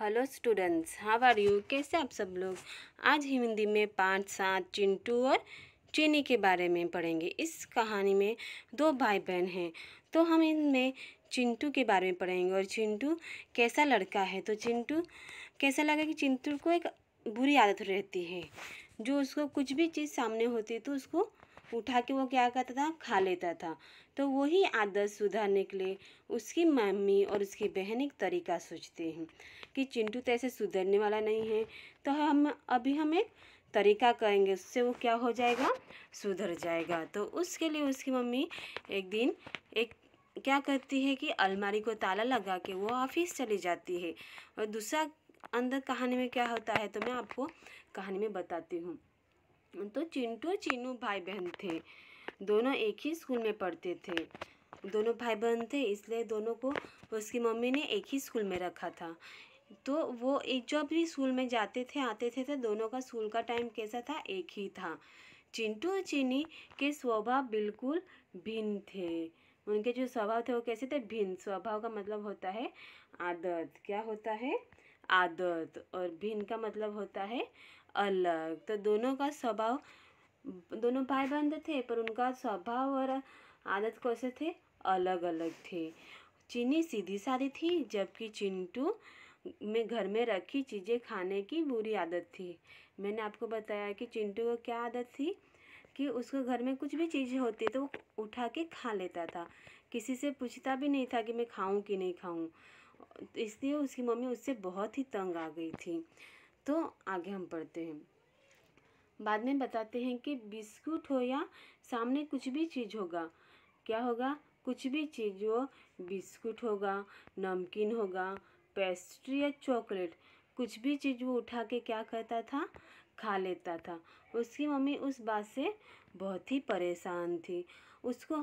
hello students how are you कैसे आप सब लोग आज हिंदी में पाँच सात चिंटू और चीनी के बारे में पढ़ेंगे इस कहानी में दो भाई बहन हैं तो हम इनमें चिंटू के बारे में पढ़ेंगे और चिंटू कैसा लड़का है तो चिंटू कैसा लगा कि चिंटू को एक बुरी आदत रहती है जो उसको कुछ भी चीज़ सामने होती है तो उसको उठा के वो क्या करता था खा लेता था तो वही आदत सुधारने के लिए उसकी मम्मी और उसकी बहन एक तरीका सोचते हैं कि चिंटू तो ऐसे सुधरने वाला नहीं है तो हम अभी हम एक तरीका कहेंगे उससे वो क्या हो जाएगा सुधर जाएगा तो उसके लिए उसकी मम्मी एक दिन एक क्या करती है कि अलमारी को ताला लगा के वो ऑफिस चली जाती है और दूसरा अंदर कहानी में क्या होता है तो मैं आपको कहानी में बताती हूँ तो चिंटू और चीनू भाई बहन थे दोनों एक ही स्कूल में पढ़ते थे दोनों भाई बहन थे इसलिए दोनों को उसकी मम्मी ने एक ही स्कूल में रखा था तो वो एक जब भी स्कूल में जाते थे आते थे तो दोनों का स्कूल का टाइम कैसा था एक ही था चिंटू और चीनी के स्वभाव बिल्कुल भिन्न थे उनके जो स्वभाव थे वो कैसे थे भिन्न स्वभाव का मतलब होता है आदत क्या होता है आदत और भिन्न का मतलब होता है अलग तो दोनों का स्वभाव दोनों भाई बहन थे पर उनका स्वभाव और आदत कैसे थे अलग अलग थे चीनी सीधी सारी थी जबकि चिंटू में घर में रखी चीज़ें खाने की बुरी आदत थी मैंने आपको बताया कि चिंटू को क्या आदत थी कि उसके घर में कुछ भी चीज़ होती तो वो उठा के खा लेता था किसी से पूछता भी नहीं था कि मैं खाऊं कि नहीं खाऊं इसलिए उसकी मम्मी उससे बहुत ही तंग आ गई थी तो आगे हम पढ़ते हैं बाद में बताते हैं कि बिस्कुट हो या सामने कुछ भी चीज़ होगा क्या होगा कुछ भी चीज़ हो बिस्कुट होगा नमकीन होगा पेस्ट्री या चॉकलेट कुछ भी चीज़ वो उठा के क्या करता था खा लेता था उसकी मम्मी उस बात से बहुत ही परेशान थी उसको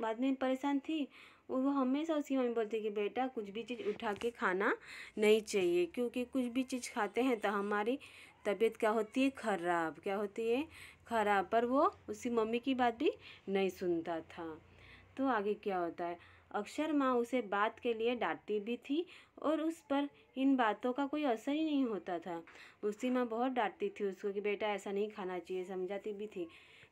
बाद में परेशान थी वो हमेशा उसकी मम्मी बोलती कि बेटा कुछ भी चीज़ उठा के खाना नहीं चाहिए क्योंकि कुछ भी चीज़ खाते हैं तो हमारी तबीयत क्या होती है ख़राब क्या होती है ख़राब पर वो उसकी मम्मी की बात भी नहीं सुनता था तो आगे क्या होता है अक्सर माँ उसे बात के लिए डांटती भी थी और उस पर इन बातों का कोई असर ही नहीं होता था उसी माँ बहुत डांटती थी उसको कि बेटा ऐसा नहीं खाना चाहिए समझाती भी थी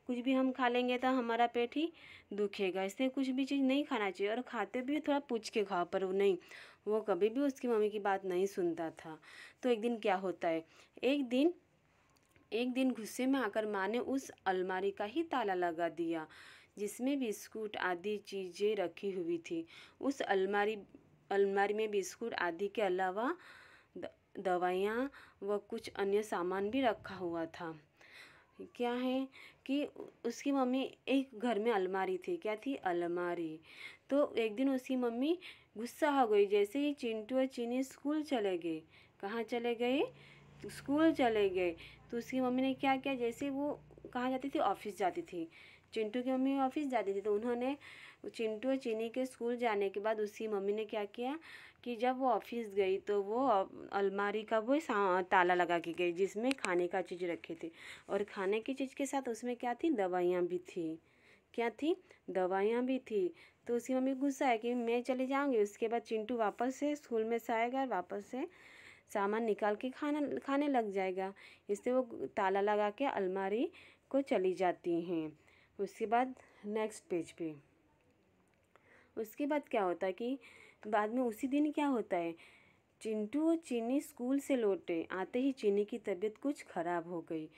कुछ भी हम खा लेंगे तो हमारा पेट ही दुखेगा इसलिए कुछ भी चीज़ नहीं खाना चाहिए और खाते भी थोड़ा पूछ के खाओ पर वो नहीं वो कभी भी उसकी मम्मी की बात नहीं सुनता था तो एक दिन क्या होता है एक दिन एक दिन गुस्से में आकर माँ ने उस अलमारी का ही ताला लगा दिया जिसमें बिस्कुट आदि चीज़ें रखी हुई थी उस अलमारी अलमारी में बिस्कुट आदि के अलावा दवाइयाँ व कुछ अन्य सामान भी रखा हुआ था क्या है कि उसकी मम्मी एक घर में अलमारी थी क्या थी अलमारी तो एक दिन उसकी मम्मी गुस्सा हो गई जैसे ही चिंटू और चीनी स्कूल चले गए कहाँ चले गए स्कूल चले गए तो उसकी मम्मी ने क्या किया जैसे वो कहाँ जाती थी ऑफिस जाती थी चिंटू की मम्मी ऑफिस जाती थी तो उन्होंने चिंटू और चीनी के स्कूल जाने के बाद उसकी मम्मी ने क्या किया कि जब वो ऑफिस गई तो वो अलमारी का वो ताला लगा के गई जिसमें खाने का चीज़ रखे थे और खाने की चीज़ के साथ उसमें क्या थी दवाइयाँ भी थी क्या थी दवाइयाँ भी थी तो उसकी मम्मी गुस्सा है कि मैं चले जाऊँगी उसके बाद चिंटू वापस से स्कूल में से आएगा वापस से सामान निकाल के खाना खाने लग जाएगा इससे वो ताला लगा के अलमारी को चली जाती हैं उसके बाद नेक्स्ट पेज पे उसके बाद क्या होता है कि बाद में उसी दिन क्या होता है चिंटू और चीनी स्कूल से लौटे आते ही चीनी की तबीयत कुछ ख़राब हो गई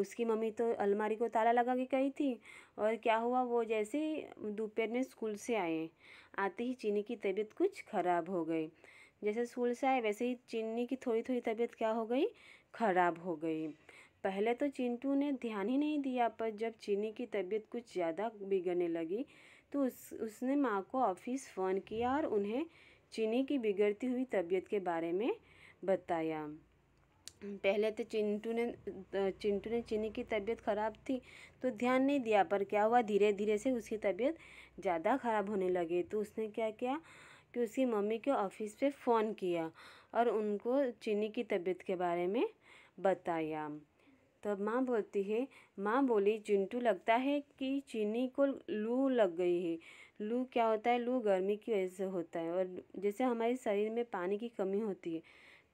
उसकी मम्मी तो अलमारी को ताला लगा के गई थी और क्या हुआ वो जैसे दोपहर में स्कूल से आए आते ही चीनी की तबीयत कुछ ख़राब हो गई जैसे से आए वैसे ही चीनी की थोड़ी थोड़ी तबीयत क्या हो गई ख़राब हो गई पहले तो चिंटू ने ध्यान ही नहीं दिया पर जब चीनी की तबीयत कुछ ज़्यादा बिगड़ने लगी तो उस उसने माँ को ऑफिस फ़ोन किया और उन्हें चीनी की बिगड़ती हुई तबीयत के बारे में बताया पहले तो चिंटू ने चिंटू ने चीनी की तबीयत ख़राब थी तो ध्यान नहीं दिया पर क्या हुआ धीरे धीरे से उसकी तबीयत ज़्यादा ख़राब होने लगी तो उसने क्या किया कि उसकी मम्मी के ऑफिस पे फ़ोन किया और उनको चीनी की तबीयत के बारे में बताया तो माँ बोलती है माँ बोली चिंटू लगता है कि चीनी को लू लग गई है लू क्या होता है लू गर्मी की वजह से होता है और जैसे हमारे शरीर में पानी की कमी होती है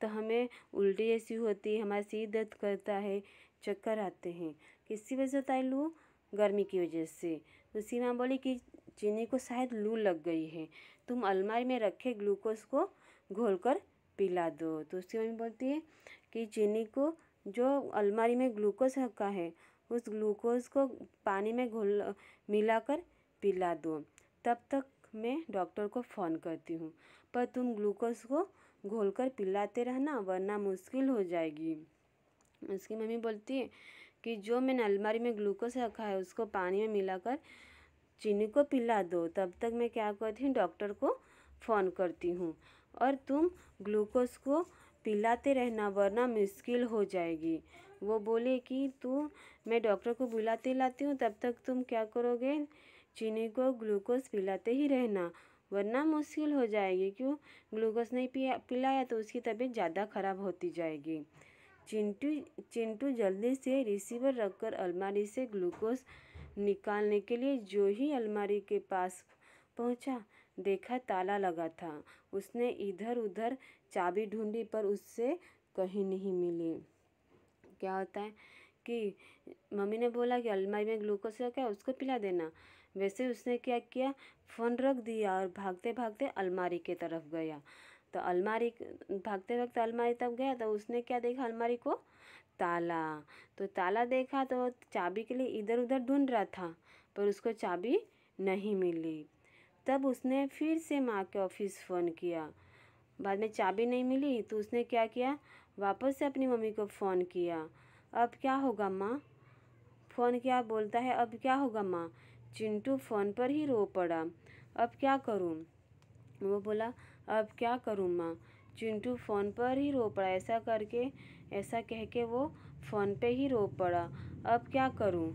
तो हमें उल्टी ऐसी होती है हमारा सिर दर्द करता है चक्कर आते हैं किसी वजह से होता है लू गर्मी की वजह से तो उसी माँ बोली कि चीनी को शायद लू लग गई है तुम अलमारी में रखे ग्लूकोज को घोल कर पिला दो तो उसकी मम्मी बोलती है कि चीनी को जो अलमारी में ग्लूकोज रखा है उस ग्लूकोज को पानी में घोल मिलाकर पिला दो तब तक मैं डॉक्टर को फ़ोन करती हूँ पर तुम ग्लूकोज को घोल कर पिलाते रहना वरना मुश्किल हो जाएगी उसकी मम्मी बोलती है कि जो मैंने अलमारी में ग्लूकोज रखा है उसको पानी में मिलाकर चीनी को पिला दो तब तक मैं क्या करती हूँ डॉक्टर को फ़ोन करती हूँ और तुम ग्लूकोज को पिलाते रहना वरना मुश्किल हो जाएगी वो बोले कि तू मैं डॉक्टर को बुलाते लाती हूँ तब तक तुम क्या करोगे चीनी को ग्लूकोज पिलाते ही रहना वरना मुश्किल हो जाएगी क्यों ग्लूकोज नहीं पिया पिलाया तो उसकी तबीयत ज़्यादा ख़राब होती जाएगी चिंटू चिंटू जल्दी से रिसीवर रखकर अलमारी से ग्लूकोज निकालने के लिए जो ही अलमारी के पास पहुँचा देखा ताला लगा था उसने इधर उधर चाबी ढूँढी पर उससे कहीं नहीं मिली क्या होता है कि मम्मी ने बोला कि अलमारी में ग्लूकोज रखा है उसको पिला देना वैसे उसने क्या किया फ़ोन रख दिया और भागते भागते अलमारी के तरफ गया तो अलमारी भागते भागते अलमारी तब गया तो उसने क्या देखा अलमारी को ताला तो ताला देखा तो चाबी के लिए इधर उधर ढूंढ रहा था पर उसको चाबी नहीं मिली तब उसने फिर से माँ के ऑफिस फ़ोन किया बाद में चाबी नहीं मिली तो उसने क्या किया वापस से अपनी मम्मी को फ़ोन किया अब क्या होगा माँ फ़ोन किया बोलता है अब क्या होगा माँ चिंटू फ़ोन पर ही रो पड़ा अब क्या करूँ वो बोला अब क्या करूँ माँ चिंटू फ़ोन पर ही रो पड़ा ऐसा करके ऐसा कह के वो फ़ोन पे ही रो पड़ा अब क्या करूँ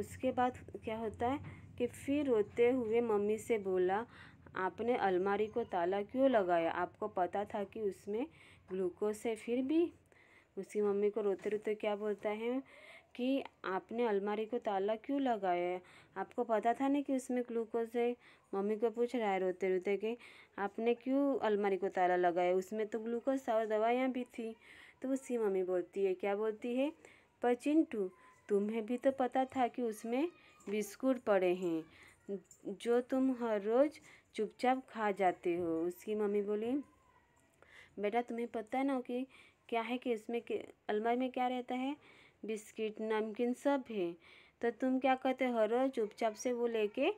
उसके बाद क्या होता है कि फिर रोते हुए मम्मी से बोला आपने अलमारी को ताला क्यों लगाया आपको पता था कि उसमें ग्लूकोज है फिर भी उसकी मम्मी को रोते रोते क्या बोलता है कि आपने अलमारी को ताला क्यों लगाया है आपको पता था ना कि उसमें ग्लूकोज है मम्मी को पूछ रहा है रोते रोते कि आपने क्यों अलमारी को ताला लगाया उसमें तो ग्लूकोज था और दवाइयाँ भी थी तो उसकी मम्मी बोलती है क्या बोलती है पर चिंटू तुम्हें भी तो पता था कि उसमें बिस्कुट पड़े हैं जो तुम हर रोज़ चुपचाप खा जाते हो उसकी मम्मी बोली बेटा तुम्हें पता है ना कि क्या है कि इसमें अलमारी में क्या रहता है बिस्किट नमकीन सब है तो तुम क्या करते हो रोज़ चुपचाप से वो लेके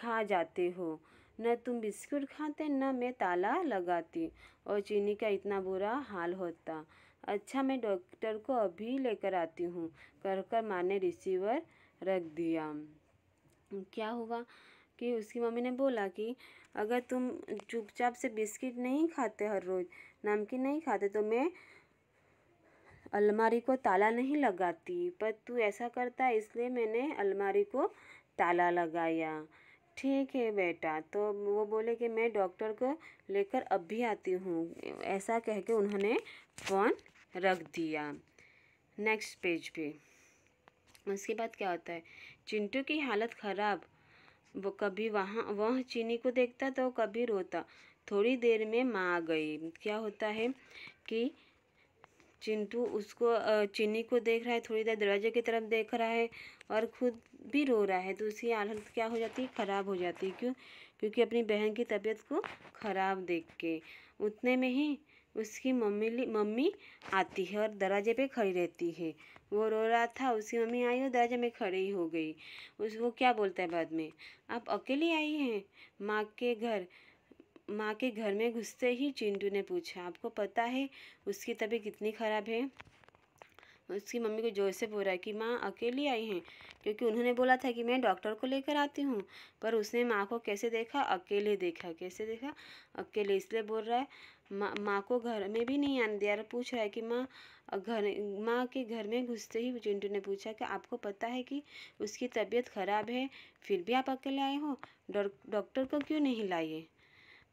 खा जाते हो न तुम बिस्कुट खाते न मैं ताला लगाती और चीनी का इतना बुरा हाल होता अच्छा मैं डॉक्टर को अभी लेकर आती हूँ कर कर माँ ने रिसीवर रख दिया क्या हुआ कि उसकी मम्मी ने बोला कि अगर तुम चुपचाप से बिस्किट नहीं खाते हर रोज़ नमकीन नहीं खाते तो मैं अलमारी को ताला नहीं लगाती पर तू ऐसा करता इसलिए मैंने अलमारी को ताला लगाया ठीक है बेटा तो वो बोले कि मैं डॉक्टर को लेकर अब भी आती हूँ ऐसा कह के उन्होंने फ़ोन रख दिया नेक्स्ट पेज पे उसके बाद क्या होता है चिंटू की हालत ख़राब वो कभी वहाँ वह चीनी को देखता तो कभी रोता थोड़ी देर में माँ आ गई क्या होता है कि चिंटू उसको चीनी को देख रहा है थोड़ी देर दरवाजे की तरफ देख रहा है और खुद भी रो रहा है तो उसकी हालत क्या हो जाती है ख़राब हो जाती है क्यों क्योंकि अपनी बहन की तबीयत को ख़राब देख के उतने में ही उसकी मम्मी मम्मी आती है और दरवाजे पे खड़ी रहती है वो रो रहा था उसकी मम्मी आई और दरवाजे में खड़ी हो गई उस वो क्या बोलता है बाद में आप अकेले आई हैं माँ के घर माँ के घर में घुसते ही चिंटू ने पूछा आपको पता है उसकी तबीयत कितनी ख़राब है उसकी मम्मी को जोर से बोल रहा है कि माँ अकेली आई हैं क्योंकि उन्होंने बोला था कि मैं डॉक्टर को लेकर आती हूँ पर उसने माँ को कैसे देखा अकेले देखा कैसे देखा अकेले इसलिए बोल रहा है माँ माँ को घर में भी नहीं आने दिया पूछ रहा है कि माँ घर माँ के घर में घुसते ही चिंटू ने पूछा कि आपको पता है कि उसकी तबीयत ख़राब है फिर भी आप अकेले आए हो डॉक्टर को क्यों नहीं लाइए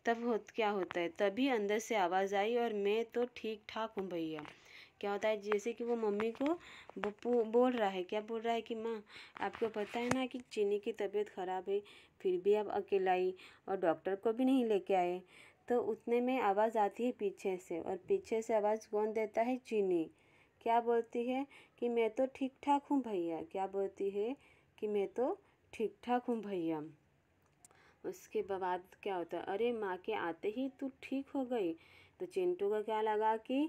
तब हो क्या होता है तभी अंदर से आवाज़ आई और मैं तो ठीक ठाक हूँ भैया क्या होता है जैसे कि वो मम्मी को बोल रहा है क्या बोल रहा है कि माँ आपको पता है ना कि चीनी की तबीयत ख़राब है फिर भी आप अकेला आई और डॉक्टर को भी नहीं लेके आए तो उतने में आवाज़ आती है पीछे से और पीछे से आवाज़ कौन देता है चीनी क्या बोलती है कि मैं तो ठीक ठाक हूँ भैया क्या बोलती है कि मैं तो ठीक ठाक हूँ भैया उसके बाद क्या होता है अरे माँ के आते ही तू ठीक हो गई तो चिंटू का क्या लगा कि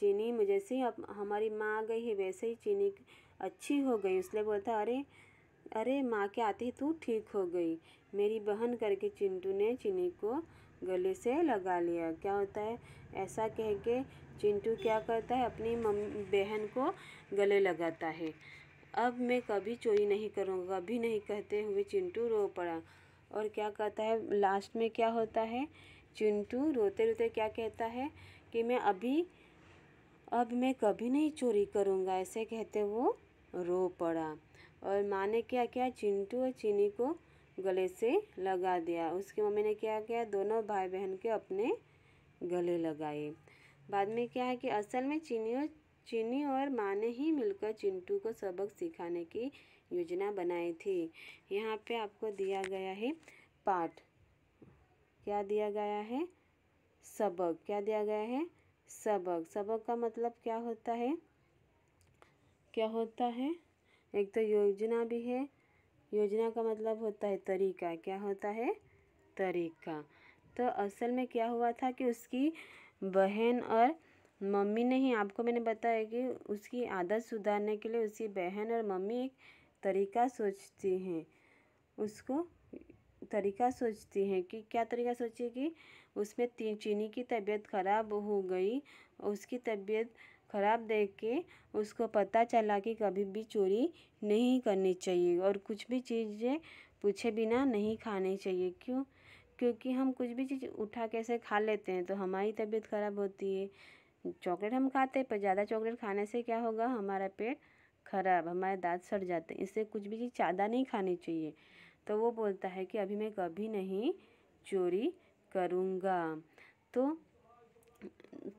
चीनी में जैसे अब हमारी माँ आ गई है वैसे ही चीनी अच्छी हो गई उसने बोलता अरे अरे माँ के आते ही तू ठीक हो गई मेरी बहन करके चिंटू ने चीनी को गले से लगा लिया क्या होता है ऐसा कह के चिंटू क्या करता है अपनी मम बहन को गले लगाता है अब मैं कभी चोरी नहीं करूँगा कभी नहीं कहते हुए चिंटू रो पड़ा और क्या कहता है लास्ट में क्या होता है चिंटू रोते रोते क्या कहता है कि मैं अभी अब मैं कभी नहीं चोरी करूँगा ऐसे कहते वो रो पड़ा और माँ ने क्या किया चिंटू और चीनी को गले से लगा दिया उसकी मम्मी ने क्या किया दोनों भाई बहन के अपने गले लगाए बाद में क्या है कि असल में चीनी और चीनी और माँ ने ही मिलकर चिंटू को सबक सिखाने की योजना बनाई थी यहाँ पे आपको दिया गया है पाठ क्या दिया गया है सबक क्या दिया गया है सबक सबक का मतलब क्या होता है क्या होता है एक तो योजना भी है योजना का मतलब होता है तरीका क्या होता है तरीका तो असल में क्या हुआ था कि उसकी बहन और मम्मी ने ही आपको मैंने बताया कि उसकी आदत सुधारने के लिए उसकी बहन और मम्मी एक तरीका सोचती हैं उसको तरीका सोचती हैं कि क्या तरीका सोचिए कि उसमें तीन चीनी की तबीयत ख़राब हो गई उसकी तबीयत ख़राब देख के उसको पता चला कि कभी भी चोरी नहीं करनी चाहिए और कुछ भी चीज़ें पूछे बिना नहीं खाने चाहिए क्यों क्योंकि हम कुछ भी चीज़ उठा कैसे खा लेते हैं तो हमारी तबीयत ख़राब होती है चॉकलेट हम खाते हैं पर ज़्यादा चॉकलेट खाने से क्या होगा हमारा पेट ख़राब हमारे दांत सड़ जाते हैं इससे कुछ भी चीज़ ज़्यादा नहीं खानी चाहिए तो वो बोलता है कि अभी मैं कभी नहीं चोरी करूँगा तो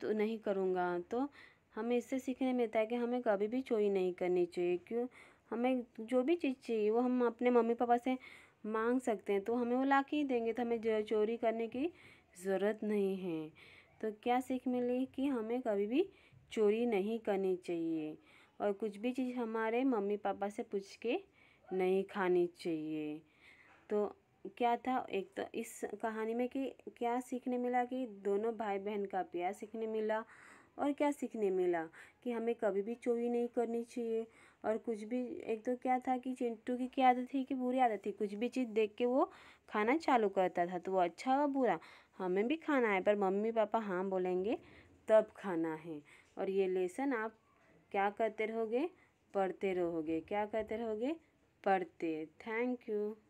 तो नहीं करूँगा तो हमें इससे सीखने मिलता है कि हमें कभी भी चोरी नहीं करनी चाहिए क्यों हमें जो भी चीज़ चाहिए वो हम अपने मम्मी पापा से मांग सकते हैं तो हमें वो ला के ही देंगे तो हमें चोरी करने की ज़रूरत नहीं है तो क्या सीख मिली कि हमें कभी भी चोरी नहीं करनी चाहिए और कुछ भी चीज़ हमारे मम्मी पापा से पूछ के नहीं खानी चाहिए तो क्या था एक तो इस कहानी में कि क्या सीखने मिला कि दोनों भाई बहन का प्यार सीखने मिला और क्या सीखने मिला कि हमें कभी भी चोरी नहीं करनी चाहिए और कुछ भी एक तो क्या था कि चिंटू की क्या आदत थी कि बुरी आदत थी कुछ भी चीज़ देख के वो खाना चालू करता था तो वो अच्छा व बुरा हमें भी खाना है पर मम्मी पापा हाँ बोलेंगे तब खाना है और ये लेसन आप क्या करते रहोगे पढ़ते रहोगे क्या करते रहोगे पढ़ते थैंक यू